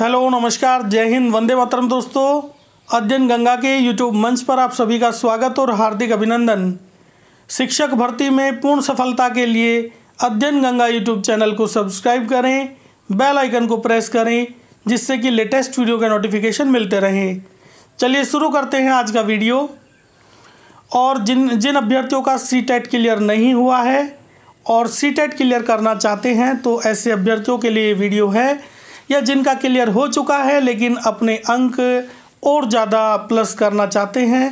hello नमस्कार जय हिंद वंदे मातरम दोस्तों अध्ययन गंगा के यूट्यूब मंच पर आप सभी का स्वागत और हार्दिक अभिनंदन शिक्षक भर्ती में पूर्ण सफलता के लिए अध्ययन गंगा यूट्यूब चैनल को सब्सक्राइब करें बेल आइकन को प्रेस करें जिससे कि लेटेस्ट वीडियो के नोटिफिकेशन मिलते रहें चलिए शुरू करते हैं आज का वीडियो और जिन जिन अभ्यर्थियों का सी टेट e क्लियर नहीं हुआ है और सी टेट e क्लियर करना चाहते हैं तो ऐसे अभ्यर्थियों के लिए वीडियो है या जिनका क्लियर हो चुका है लेकिन अपने अंक और ज़्यादा प्लस करना चाहते हैं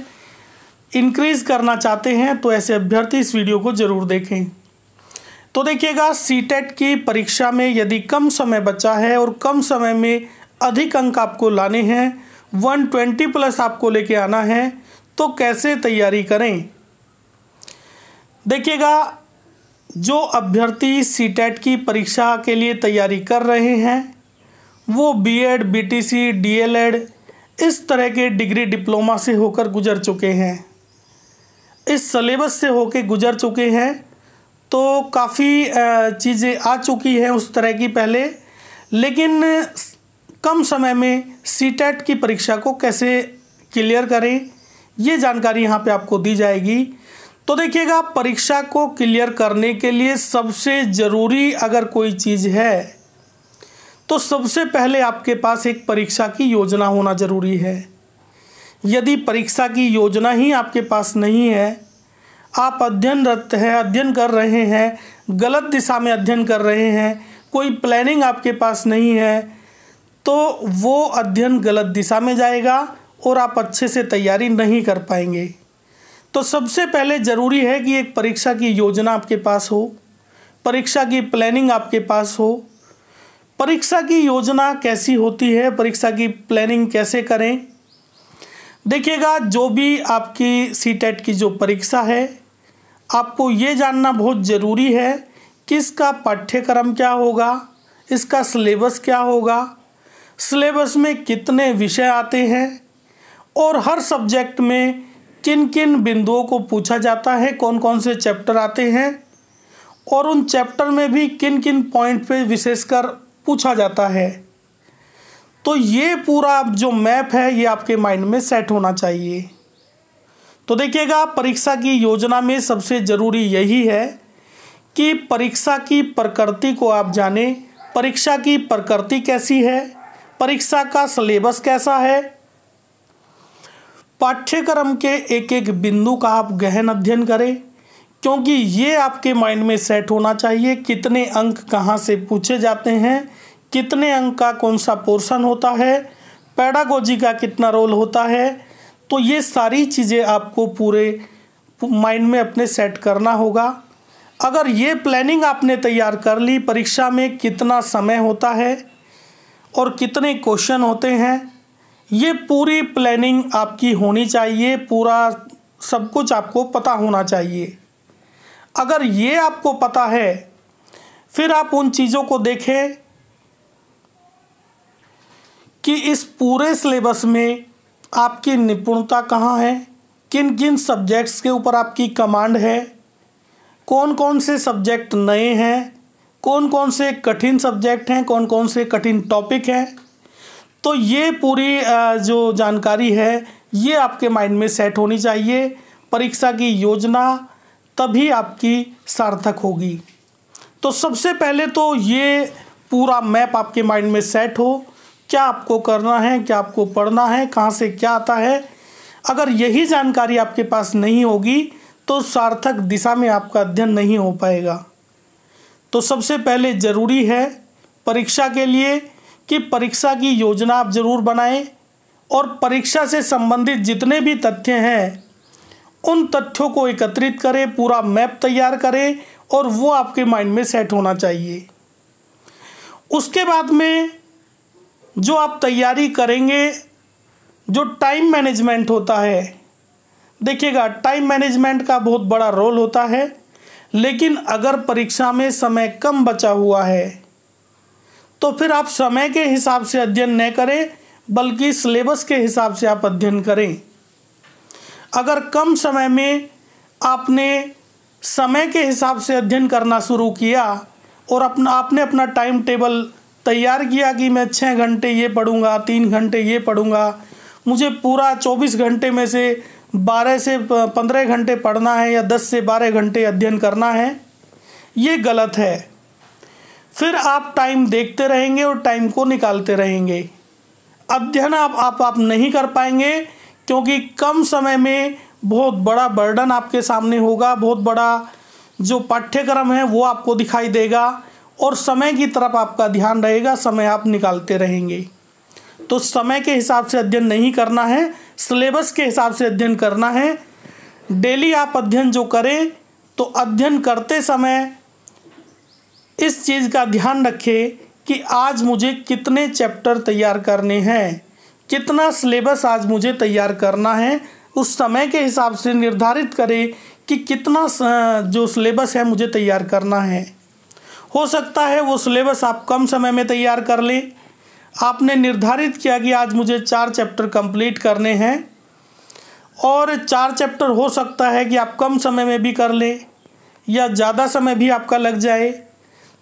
इंक्रीज़ करना चाहते हैं तो ऐसे अभ्यर्थी इस वीडियो को ज़रूर देखें तो देखिएगा सीटेट e की परीक्षा में यदि कम समय बचा है और कम समय में अधिक अंक आपको लाने हैं 120 प्लस आपको लेके आना है तो कैसे तैयारी करें देखिएगा जो अभ्यर्थी सीटेट e की परीक्षा के लिए तैयारी कर रहे हैं वो बीएड, बीटीसी, डीएलएड इस तरह के डिग्री डिप्लोमा से होकर गुजर चुके हैं इस सलेबस से होकर गुजर चुके हैं तो काफ़ी चीज़ें आ चुकी हैं उस तरह की पहले लेकिन कम समय में सी e की परीक्षा को कैसे क्लियर करें ये जानकारी यहाँ पे आपको दी जाएगी तो देखिएगा परीक्षा को क्लियर करने के लिए सबसे ज़रूरी अगर कोई चीज़ है तो सबसे पहले आपके पास एक परीक्षा की योजना होना ज़रूरी है यदि परीक्षा की योजना ही आपके पास नहीं है आप अध्ययनरत हैं अध्ययन कर रहे हैं गलत दिशा में अध्ययन कर रहे हैं कोई प्लानिंग आपके पास नहीं है तो वो अध्ययन गलत दिशा में जाएगा और आप अच्छे से तैयारी नहीं कर पाएंगे तो सबसे पहले ज़रूरी है कि एक परीक्षा की योजना आपके पास हो परीक्षा की प्लानिंग आपके पास हो परीक्षा की योजना कैसी होती है परीक्षा की प्लानिंग कैसे करें देखिएगा जो भी आपकी सी टेट e की जो परीक्षा है आपको ये जानना बहुत ज़रूरी है कि इसका पाठ्यक्रम क्या होगा इसका सिलेबस क्या होगा सिलेबस में कितने विषय आते हैं और हर सब्जेक्ट में किन किन बिंदुओं को पूछा जाता है कौन कौन से चैप्टर आते हैं और उन चैप्टर में भी किन किन पॉइंट पे विशेषकर पूछा जाता है तो ये पूरा जो मैप है ये आपके माइंड में सेट होना चाहिए तो देखिएगा परीक्षा की योजना में सबसे ज़रूरी यही है कि परीक्षा की प्रकृति को आप जानें परीक्षा की प्रकृति कैसी है परीक्षा का सिलेबस कैसा है पाठ्यक्रम के एक एक बिंदु का आप गहन अध्ययन करें क्योंकि ये आपके माइंड में सेट होना चाहिए कितने अंक कहाँ से पूछे जाते हैं कितने अंक का कौन सा पोर्शन होता है पैडागोजी का कितना रोल होता है तो ये सारी चीज़ें आपको पूरे माइंड में अपने सेट करना होगा अगर ये प्लानिंग आपने तैयार कर ली परीक्षा में कितना समय होता है और कितने क्वेश्चन होते हैं ये पूरी प्लानिंग आपकी होनी चाहिए पूरा सब कुछ आपको पता होना चाहिए अगर ये आपको पता है फिर आप उन चीज़ों को देखें कि इस पूरे सिलेबस में आपकी निपुणता कहाँ है किन किन सब्जेक्ट्स के ऊपर आपकी कमांड है कौन कौन से सब्जेक्ट नए हैं कौन कौन से कठिन सब्जेक्ट हैं कौन कौन से कठिन टॉपिक हैं तो ये पूरी जो जानकारी है ये आपके माइंड में सेट होनी चाहिए परीक्षा की योजना तभी आपकी सार्थक होगी तो सबसे पहले तो ये पूरा मैप आपके माइंड में सेट हो क्या आपको करना है क्या आपको पढ़ना है कहाँ से क्या आता है अगर यही जानकारी आपके पास नहीं होगी तो सार्थक दिशा में आपका अध्ययन नहीं हो पाएगा तो सबसे पहले ज़रूरी है परीक्षा के लिए कि परीक्षा की योजना आप ज़रूर बनाएं और परीक्षा से संबंधित जितने भी तथ्य हैं उन तथ्यों को एकत्रित करें पूरा मैप तैयार करें और वो आपके माइंड में सेट होना चाहिए उसके बाद में जो आप तैयारी करेंगे जो टाइम मैनेजमेंट होता है देखिएगा टाइम मैनेजमेंट का बहुत बड़ा रोल होता है लेकिन अगर परीक्षा में समय कम बचा हुआ है तो फिर आप समय के हिसाब से अध्ययन न करें बल्कि सिलेबस के हिसाब से आप अध्ययन करें अगर कम समय में आपने समय के हिसाब से अध्ययन करना शुरू किया और अपना आपने अपना टाइम टेबल तैयार किया कि मैं छः घंटे ये पढ़ूंगा तीन घंटे ये पढ़ूंगा मुझे पूरा चौबीस घंटे में से बारह से पंद्रह घंटे पढ़ना है या दस से बारह घंटे अध्ययन करना है ये गलत है फिर आप टाइम देखते रहेंगे और टाइम को निकालते रहेंगे अध्ययन आप आप, आप नहीं कर पाएंगे क्योंकि कम समय में बहुत बड़ा बर्डन आपके सामने होगा बहुत बड़ा जो पाठ्यक्रम है वो आपको दिखाई देगा और समय की तरफ आपका ध्यान रहेगा समय आप निकालते रहेंगे तो समय के हिसाब से अध्ययन नहीं करना है सिलेबस के हिसाब से अध्ययन करना है डेली आप अध्ययन जो करें तो अध्ययन करते समय इस चीज़ का ध्यान रखें कि आज मुझे कितने चैप्टर तैयार करने हैं कितना सिलेबस आज मुझे तैयार करना है उस समय के हिसाब से निर्धारित करें कि कितना जो सिलेबस है मुझे तैयार करना है हो सकता है वो सिलेबस आप कम समय में तैयार कर लें आपने निर्धारित किया कि आज मुझे चार चैप्टर कंप्लीट करने हैं और चार चैप्टर हो सकता है कि आप कम समय में भी कर लें या ज़्यादा समय भी आपका लग जाए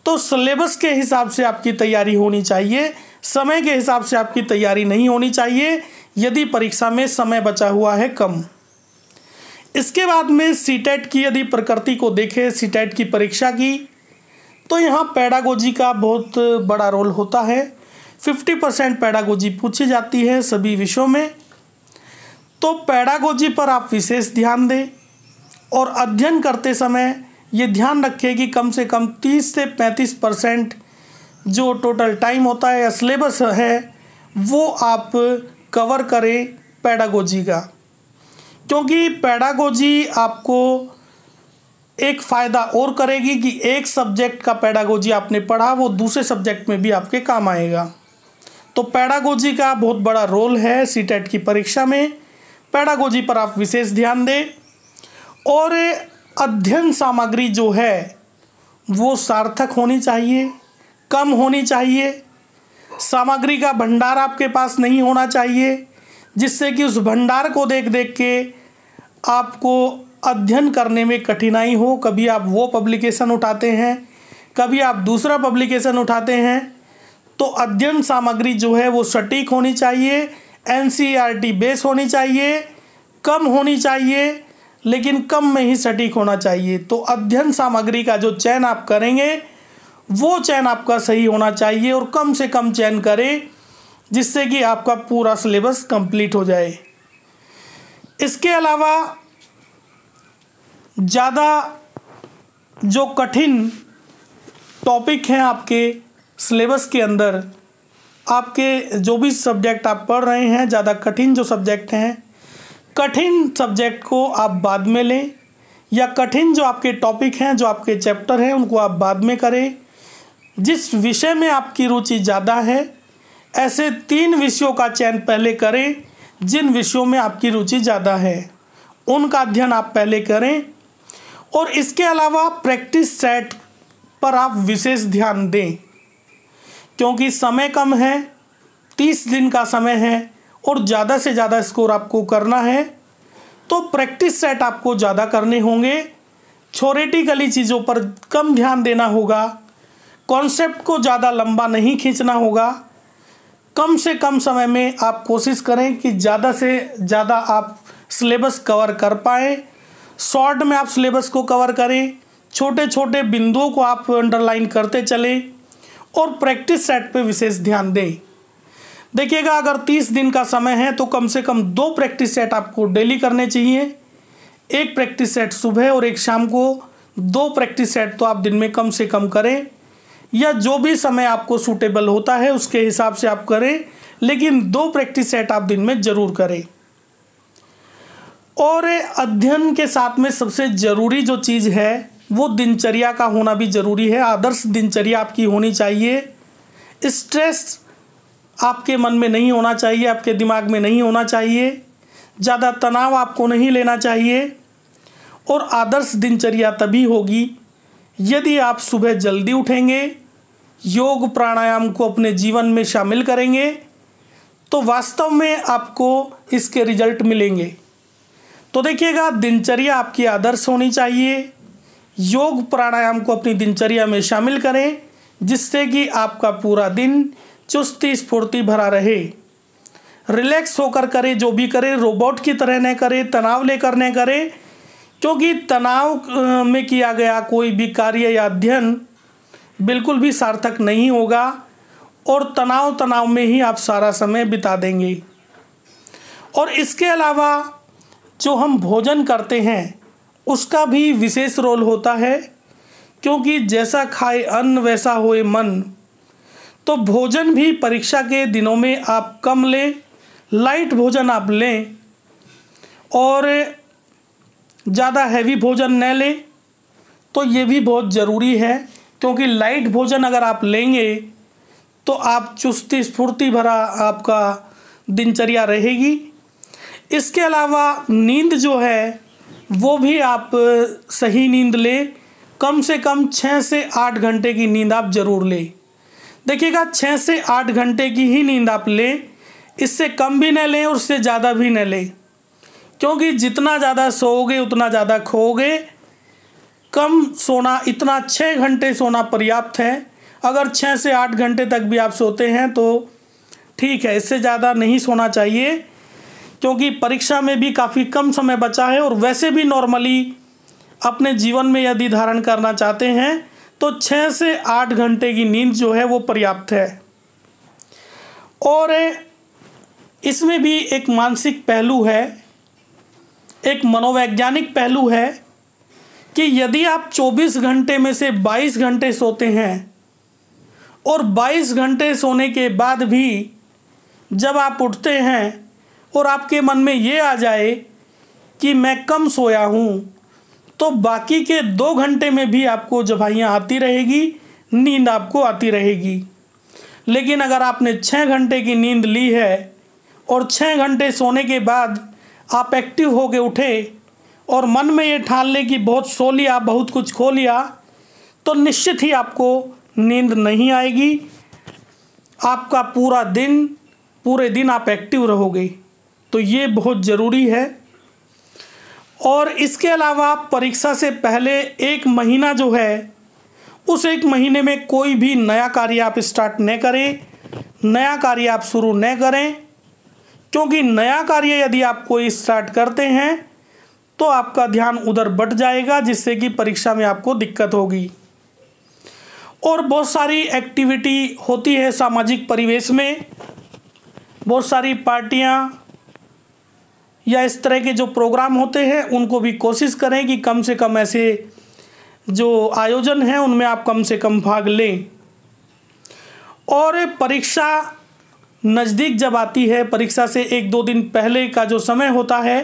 तो सिलेबस के हिसाब से आपकी तैयारी होनी चाहिए समय के हिसाब से आपकी तैयारी नहीं होनी चाहिए यदि परीक्षा में समय बचा हुआ है कम इसके बाद में सीटेट e की यदि प्रकृति को देखें सीटेट e की परीक्षा की तो यहाँ पैडागोजी का बहुत बड़ा रोल होता है फिफ्टी परसेंट पैडागोजी पूछी जाती है सभी विषयों में तो पैडागोजी पर आप विशेष ध्यान दें और अध्ययन करते समय ये ध्यान रखिए कि कम से कम 30 से 35 परसेंट जो टोटल टाइम होता है या सिलेबस है वो आप कवर करें पैडागोजी का क्योंकि पैडागोजी आपको एक फ़ायदा और करेगी कि एक सब्जेक्ट का पैडागोजी आपने पढ़ा वो दूसरे सब्जेक्ट में भी आपके काम आएगा तो पैडागोजी का बहुत बड़ा रोल है सी e की परीक्षा में पैडागोजी पर आप विशेष ध्यान दें और अध्ययन सामग्री जो है वो सार्थक होनी चाहिए कम होनी चाहिए सामग्री का भंडार आपके पास नहीं होना चाहिए जिससे कि उस भंडार को देख देख के आपको अध्ययन करने में कठिनाई हो कभी आप वो पब्लिकेशन उठाते हैं कभी आप दूसरा पब्लिकेशन उठाते हैं तो अध्ययन सामग्री जो है वो सटीक होनी चाहिए एन बेस e होनी चाहिए कम होनी चाहिए लेकिन कम में ही सटीक होना चाहिए तो अध्ययन सामग्री का जो चयन आप करेंगे वो चयन आपका सही होना चाहिए और कम से कम चयन करें जिससे कि आपका पूरा सिलेबस कंप्लीट हो जाए इसके अलावा ज़्यादा जो कठिन टॉपिक हैं आपके सिलेबस के अंदर आपके जो भी सब्जेक्ट आप पढ़ रहे हैं ज़्यादा कठिन जो सब्जेक्ट हैं कठिन सब्जेक्ट को आप बाद में लें या कठिन जो आपके टॉपिक हैं जो आपके चैप्टर हैं उनको आप बाद में करें जिस विषय में आपकी रुचि ज़्यादा है ऐसे तीन विषयों का चयन पहले करें जिन विषयों में आपकी रुचि ज़्यादा है उनका अध्ययन आप पहले करें और इसके अलावा प्रैक्टिस सेट पर आप विशेष ध्यान दें क्योंकि समय कम है तीस दिन का समय है और ज़्यादा से ज़्यादा स्कोर आपको करना है तो प्रैक्टिस सेट आपको ज़्यादा करने होंगे छोरेटिकली चीज़ों पर कम ध्यान देना होगा कॉन्सेप्ट को ज़्यादा लंबा नहीं खींचना होगा कम से कम समय में आप कोशिश करें कि ज़्यादा से ज़्यादा आप सिलेबस कवर कर पाएँ शॉर्ट में आप सिलेबस को कवर करें छोटे छोटे बिंदुओं को आप अंडरलाइन करते चलें और प्रैक्टिस सेट पे विशेष ध्यान दें देखिएगा अगर तीस दिन का समय है तो कम से कम दो प्रैक्टिस सेट आपको डेली करने चाहिए एक प्रैक्टिस सेट सुबह और एक शाम को दो प्रैक्टिस सेट तो आप दिन में कम से कम करें या जो भी समय आपको सूटेबल होता है उसके हिसाब से आप करें लेकिन दो प्रैक्टिस सेट आप दिन में ज़रूर करें और अध्ययन के साथ में सबसे ज़रूरी जो चीज़ है वो दिनचर्या का होना भी ज़रूरी है आदर्श दिनचर्या आपकी होनी चाहिए स्ट्रेस आपके मन में नहीं होना चाहिए आपके दिमाग में नहीं होना चाहिए ज़्यादा तनाव आपको नहीं लेना चाहिए और आदर्श दिनचर्या तभी होगी यदि आप सुबह जल्दी उठेंगे योग प्राणायाम को अपने जीवन में शामिल करेंगे तो वास्तव में आपको इसके रिजल्ट मिलेंगे तो देखिएगा दिनचर्या आपकी आदर्श होनी चाहिए योग प्राणायाम को अपनी दिनचर्या में शामिल करें जिससे कि आपका पूरा दिन चुस्ती स्फूर्ति भरा रहे रिलैक्स होकर करे जो भी करे रोबोट की तरह न करे तनाव लेकर न करे क्योंकि तनाव में किया गया कोई भी कार्य या अध्ययन बिल्कुल भी सार्थक नहीं होगा और तनाव तनाव में ही आप सारा समय बिता देंगे और इसके अलावा जो हम भोजन करते हैं उसका भी विशेष रोल होता है क्योंकि जैसा खाए अन्न वैसा होए मन तो भोजन भी परीक्षा के दिनों में आप कम लें लाइट भोजन आप लें और ज़्यादा हैवी भोजन न लें तो ये भी बहुत ज़रूरी है क्योंकि लाइट भोजन अगर आप लेंगे तो आप चुस्ती स्फूर्ति भरा आपका दिनचर्या रहेगी इसके अलावा नींद जो है वो भी आप सही नींद लें कम से कम छः से आठ घंटे की नींद आप ज़रूर लें देखिएगा छः से आठ घंटे की ही नींद आप लें इससे कम भी न लें और उससे ज़्यादा भी न लें क्योंकि जितना ज़्यादा सोओगे उतना ज़्यादा खोओगे कम सोना इतना छः घंटे सोना पर्याप्त है अगर छः से आठ घंटे तक भी आप सोते हैं तो ठीक है इससे ज़्यादा नहीं सोना चाहिए क्योंकि परीक्षा में भी काफ़ी कम समय बचा है और वैसे भी नॉर्मली अपने जीवन में यदि धारण करना चाहते हैं तो छः से आठ घंटे की नींद जो है वो पर्याप्त है और इसमें भी एक मानसिक पहलू है एक मनोवैज्ञानिक पहलू है कि यदि आप 24 घंटे में से 22 घंटे सोते हैं और 22 घंटे सोने के बाद भी जब आप उठते हैं और आपके मन में ये आ जाए कि मैं कम सोया हूँ तो बाकी के दो घंटे में भी आपको जवाइयाँ आती रहेगी नींद आपको आती रहेगी लेकिन अगर आपने छः घंटे की नींद ली है और छः घंटे सोने के बाद आप एक्टिव होके उठे और मन में ये ठान लें कि बहुत सो लिया बहुत कुछ खो लिया तो निश्चित ही आपको नींद नहीं आएगी आपका पूरा दिन पूरे दिन आप एक्टिव रहोगे तो ये बहुत ज़रूरी है और इसके अलावा परीक्षा से पहले एक महीना जो है उस एक महीने में कोई भी नया कार्य आप स्टार्ट न करें नया कार्य आप शुरू न करें क्योंकि नया कार्य यदि आप कोई स्टार्ट करते हैं तो आपका ध्यान उधर बट जाएगा जिससे कि परीक्षा में आपको दिक्कत होगी और बहुत सारी एक्टिविटी होती है सामाजिक परिवेश में बहुत सारी पार्टियाँ या इस तरह के जो प्रोग्राम होते हैं उनको भी कोशिश करें कि कम से कम ऐसे जो आयोजन हैं उनमें आप कम से कम भाग लें और परीक्षा नज़दीक जब आती है परीक्षा से एक दो दिन पहले का जो समय होता है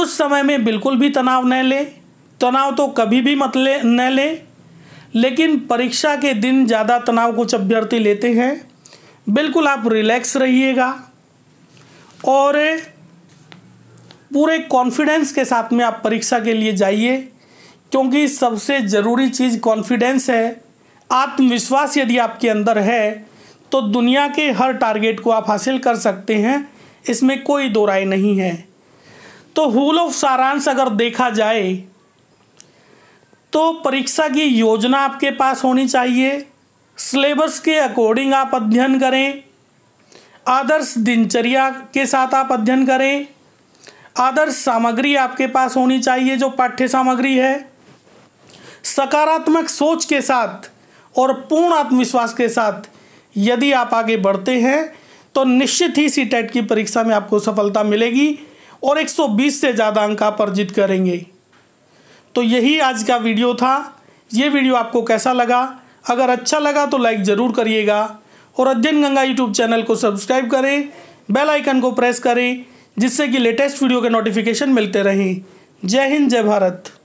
उस समय में बिल्कुल भी तनाव न लें तनाव तो कभी भी मत ले न लें लेकिन परीक्षा के दिन ज़्यादा तनाव कुछ अभ्यर्थी लेते हैं बिल्कुल आप रिलैक्स रहिएगा और पूरे कॉन्फिडेंस के साथ में आप परीक्षा के लिए जाइए क्योंकि सबसे ज़रूरी चीज़ कॉन्फिडेंस है आत्मविश्वास यदि आपके अंदर है तो दुनिया के हर टारगेट को आप हासिल कर सकते हैं इसमें कोई दो राय नहीं है तो हुल ऑफ सारांश अगर देखा जाए तो परीक्षा की योजना आपके पास होनी चाहिए सिलेबस के अकॉर्डिंग आप अध्ययन करें आदर्श दिनचर्या के साथ आप अध्ययन करें आदर्श सामग्री आपके पास होनी चाहिए जो पाठ्य सामग्री है सकारात्मक सोच के साथ और पूर्ण आत्मविश्वास के साथ यदि आप आगे बढ़ते हैं तो निश्चित ही सी टेट e की परीक्षा में आपको सफलता मिलेगी और 120 से ज़्यादा अंक आप अर्जित करेंगे तो यही आज का वीडियो था ये वीडियो आपको कैसा लगा अगर अच्छा लगा तो लाइक ज़रूर करिएगा और अध्ययन गंगा यूट्यूब चैनल को सब्सक्राइब करें बेल आइकन को प्रेस करें जिससे कि लेटेस्ट वीडियो के नोटिफिकेशन मिलते रहें जय हिंद जय भारत